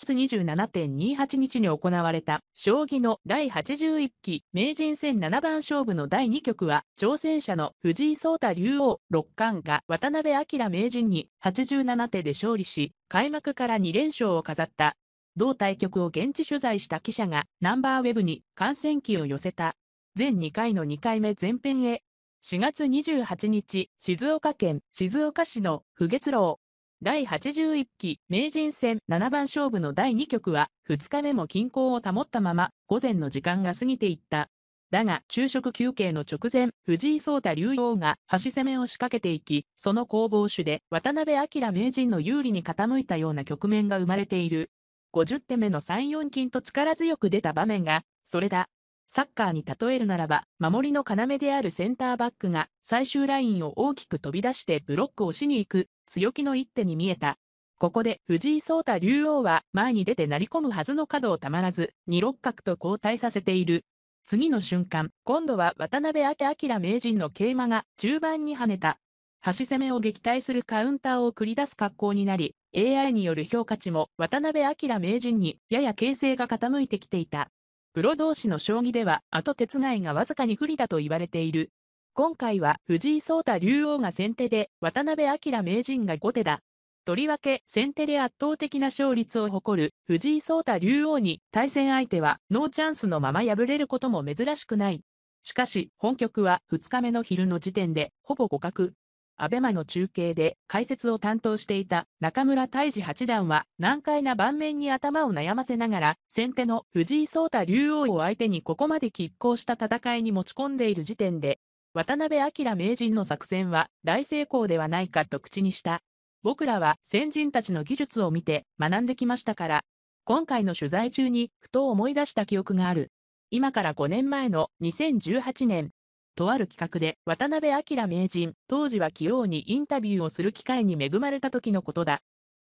7月27.28日に行われた、将棋の第81期名人戦七番勝負の第2局は、挑戦者の藤井聡太竜王六冠が渡辺明名人に87手で勝利し、開幕から2連勝を飾った。同対局を現地取材した記者がナンバーウェブに観戦記を寄せた。全2回の2回目前編へ。4月28日、静岡県静岡市の不月楼第81期名人戦七番勝負の第2局は2日目も均衡を保ったまま午前の時間が過ぎていった。だが昼食休憩の直前、藤井聡太竜王が端攻めを仕掛けていき、その攻防手で渡辺明名人の有利に傾いたような局面が生まれている。50手目の3四金と力強く出た場面が、それだ。サッカーに例えるならば、守りの要であるセンターバックが最終ラインを大きく飛び出してブロックをしに行く強気の一手に見えた。ここで藤井聡太竜王は前に出て成り込むはずの角をたまらず、二六角と交代させている。次の瞬間、今度は渡辺明明名人の桂馬が中盤に跳ねた。端攻めを撃退するカウンターを繰り出す格好になり、AI による評価値も渡辺明名人にやや形勢が傾いてきていた。プロ同士の将棋では、後手ついがわずかに不利だと言われている。今回は藤井聡太竜王が先手で、渡辺明名人が後手だ。とりわけ先手で圧倒的な勝率を誇る藤井聡太竜王に対戦相手はノーチャンスのまま敗れることも珍しくない。しかし本局は2日目の昼の時点でほぼ互角。アベマの中継で解説を担当していた中村泰治八段は難解な盤面に頭を悩ませながら先手の藤井聡太竜王を相手にここまで拮抗した戦いに持ち込んでいる時点で渡辺明名人の作戦は大成功ではないかと口にした。僕らは先人たちの技術を見て学んできましたから、今回の取材中にふと思い出した記憶がある。今から5年前の2018年、とある企画で渡辺明名人、当時は器用にインタビューをする機会に恵まれた時のことだ。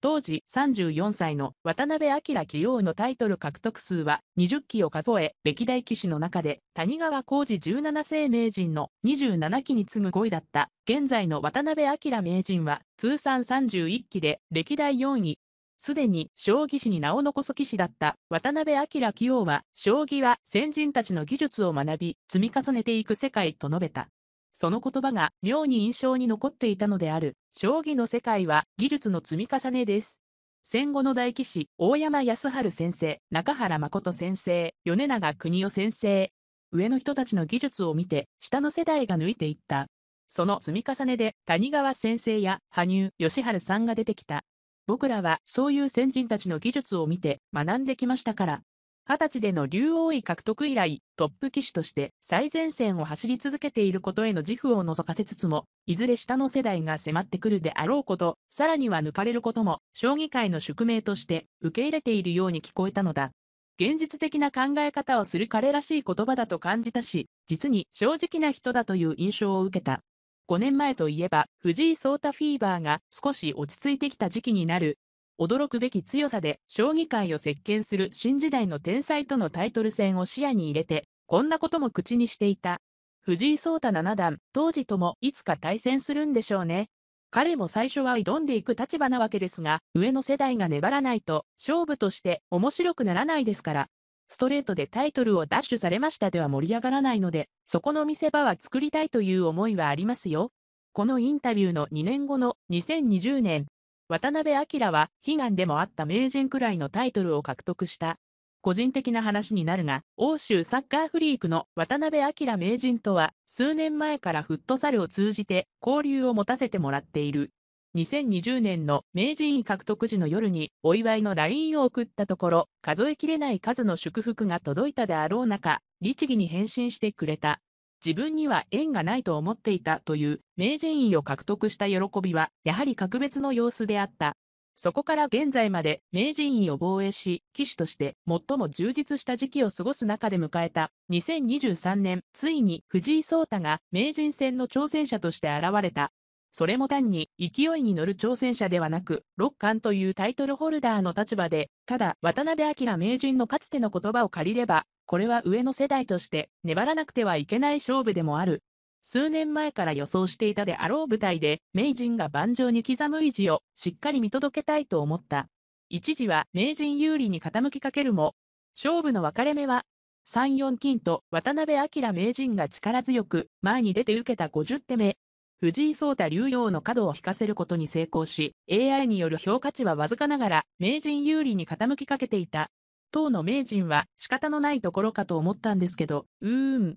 当時34歳の渡辺明棋王のタイトル獲得数は20期を数え、歴代棋士の中で谷川浩二17世名人の27期に次ぐ5位だった現在の渡辺明名人は通算31期で歴代4位。すでに将棋士に名を残す棋士だった渡辺明棋王は将棋は先人たちの技術を学び積み重ねていく世界と述べた。その言葉が妙に印象に残っていたのである。将棋の世界は技術の積み重ねです。戦後の大棋士、大山康晴先生、中原誠先生、米長邦夫先生。上の人たちの技術を見て、下の世代が抜いていった。その積み重ねで、谷川先生や羽生義治さんが出てきた。僕らはそういう先人たちの技術を見て学んできましたから、20歳での竜王位獲得以来、トップ棋士として最前線を走り続けていることへの自負を覗かせつつも、いずれ下の世代が迫ってくるであろうこと、さらには抜かれることも、将棋界の宿命として受け入れているように聞こえたのだ。現実的な考え方をする彼らしい言葉だと感じたし、実に正直な人だという印象を受けた。5年前といえば、藤井聡太フィーバーが少し落ち着いてきた時期になる驚くべき強さで将棋界を席巻する新時代の天才とのタイトル戦を視野に入れて、こんなことも口にしていた。藤井聡太七段、当時ともいつか対戦するんでしょうね。彼も最初は挑んでいく立場なわけですが、上の世代が粘らないと、勝負として面白くならないですから。ストレートでタイトルをダッシュされましたでは盛り上がらないので、そこの見せ場は作りたいという思いはありますよ。このインタビューの2年後の2020年渡辺明は悲願でもあった名人くらいのタイトルを獲得した。個人的な話になるが、欧州サッカーフリークの渡辺明名人とは、数年前からフットサルを通じて交流を持たせてもらっている。2020年の名人位獲得時の夜にお祝いの LINE を送ったところ、数えきれない数の祝福が届いたであろう中、律儀に返信してくれた。自分には縁がないと思っていたという名人位を獲得した喜びは、やはり格別の様子であった。そこから現在まで名人位を防衛し、騎手として最も充実した時期を過ごす中で迎えた2023年、ついに藤井聡太が名人戦の挑戦者として現れた。それも単に勢いに乗る挑戦者ではなく、六冠というタイトルホルダーの立場で、ただ渡辺明名人のかつての言葉を借りれば、これは上の世代として粘らなくてはいけない勝負でもある。数年前から予想していたであろう舞台で、名人が盤上に刻む意地をしっかり見届けたいと思った。一時は名人有利に傾きかけるも、勝負の分かれ目は、3、四金と渡辺明名人が力強く前に出て受けた50手目。藤井聡太竜王の角を引かせることに成功し、AI による評価値はわずかながら名人有利に傾きかけていた。当の名人は仕方のないところかと思ったんですけど、うーん。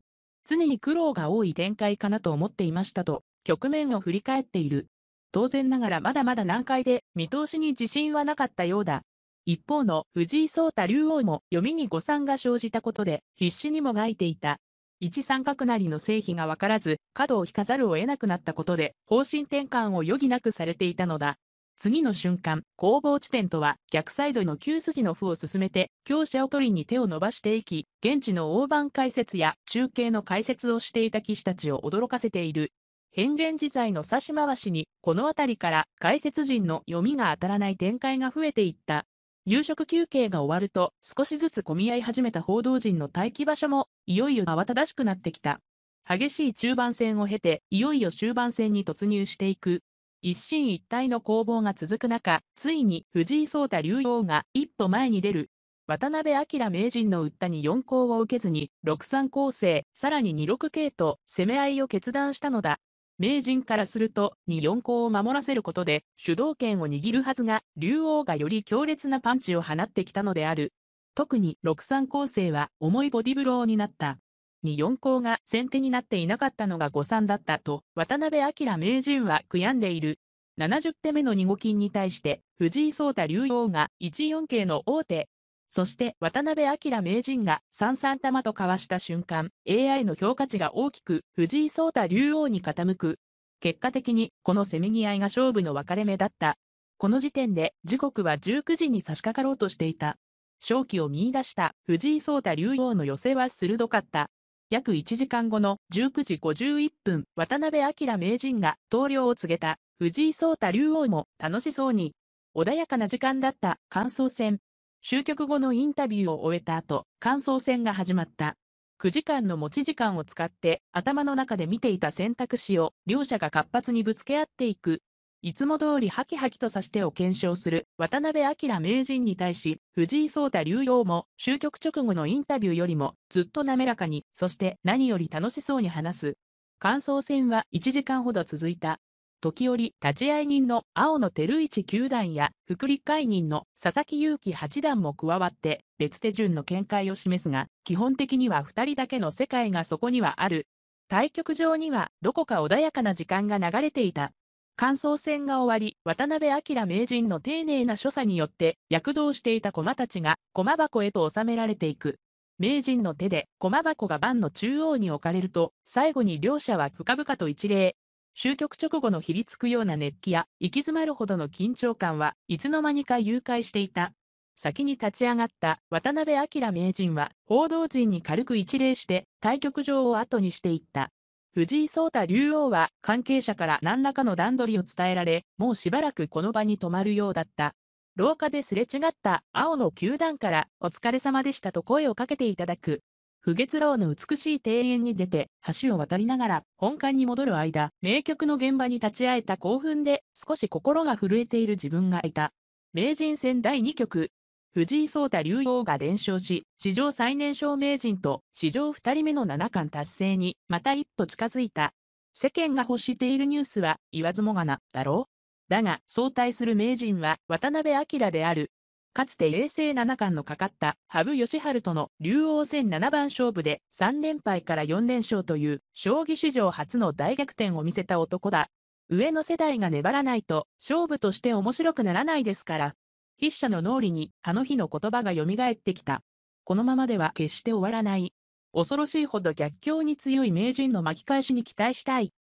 常に苦労が多い展開かなと思っていましたと、局面を振り返っている。当然ながらまだまだ難解で、見通しに自信はなかったようだ。一方の藤井聡太竜王も読みに誤算が生じたことで、必死にもがいていた。一三角なりの成否がわからず、角を引かざるを得なくなったことで、方針転換を余儀なくされていたのだ。次の瞬間、攻防地点とは逆サイドの9筋の歩を進めて、強者を取りに手を伸ばしていき、現地の大盤解説や中継の解説をしていた騎士たちを驚かせている。変幻自在の差し回しに、この辺りから解説陣の読みが当たらない展開が増えていった。夕食休憩が終わると、少しずつ混み合い始めた報道陣の待機場所も、いよいよ慌ただしくなってきた。激しい中盤戦を経て、いよいよ終盤戦に突入していく。一進一退の攻防が続く中、ついに藤井聡太竜王が一歩前に出る。渡辺明名人の打ったに4項を受けずに、6三構成、さらに2六桂と攻め合いを決断したのだ。名人からすると、2四項を守らせることで、主導権を握るはずが、竜王がより強烈なパンチを放ってきたのである。特に6三構成は重いボディブローになった。に四皇が先手になっていなかったのが誤算だったと、渡辺明名人は悔やんでいる。七十手目の二五金に対して、藤井聡太竜王が一四桂の王手。そして渡辺明名人が三三玉と交わした瞬間、AI の評価値が大きく藤井聡太竜王に傾く。結果的にこのせめぎ合いが勝負の分かれ目だった。この時点で時刻は19時に差し掛かろうとしていた。勝機を見出した藤井聡太竜王の寄せは鋭かった。約1時間後の19時51分、渡辺明名人が投了を告げた、藤井聡太竜王も楽しそうに、穏やかな時間だった感想戦。終局後のインタビューを終えた後、感想戦が始まった。9時間の持ち時間を使って頭の中で見ていた選択肢を両者が活発にぶつけ合っていくいつも通りハキハキと指し手を検証する渡辺明名人に対し、藤井聡太竜王も終局直後のインタビューよりもずっと滑らかに、そして何より楽しそうに話す。感想戦は1時間ほど続いた。時折、立ち会い人の青野照一九段や、副理解人の佐々木祐希八段も加わって、別手順の見解を示すが、基本的には二人だけの世界がそこにはある。対局場には、どこか穏やかな時間が流れていた。感想戦が終わり、渡辺明名人の丁寧な所作によって、躍動していた駒たちが、駒箱へと収められていく。名人の手で、駒箱が盤の中央に置かれると、最後に両者は深々と一礼。終局直後のひりつくような熱気や、行き詰まるほどの緊張感は、いつの間にか誘拐していた。先に立ち上がった渡辺明名人は、報道陣に軽く一礼して、対局場を後にしていった。藤井聡太竜王は関係者から何らかの段取りを伝えられ、もうしばらくこの場に泊まるようだった。廊下ですれ違った青の球団からお疲れ様でしたと声をかけていただく。不月楼の美しい庭園に出て橋を渡りながら本館に戻る間、名曲の現場に立ち会えた興奮で少し心が震えている自分がいた。名人戦第2局、藤井聡太竜王が連勝し、史上最年少名人と史上2人目の七冠達成にまた一歩近づいた。世間が欲しているニュースは言わずもがな、だろうだが、相対する名人は渡辺明である。かつて永世七冠のかかった羽生善治との竜王戦七番勝負で3連敗から4連勝という将棋史上初の大逆転を見せた男だ。上の世代が粘らないと勝負として面白くならないですから。筆者の脳裏にあの日の言葉が蘇ってきた。このままでは決して終わらない。恐ろしいほど逆境に強い名人の巻き返しに期待したい。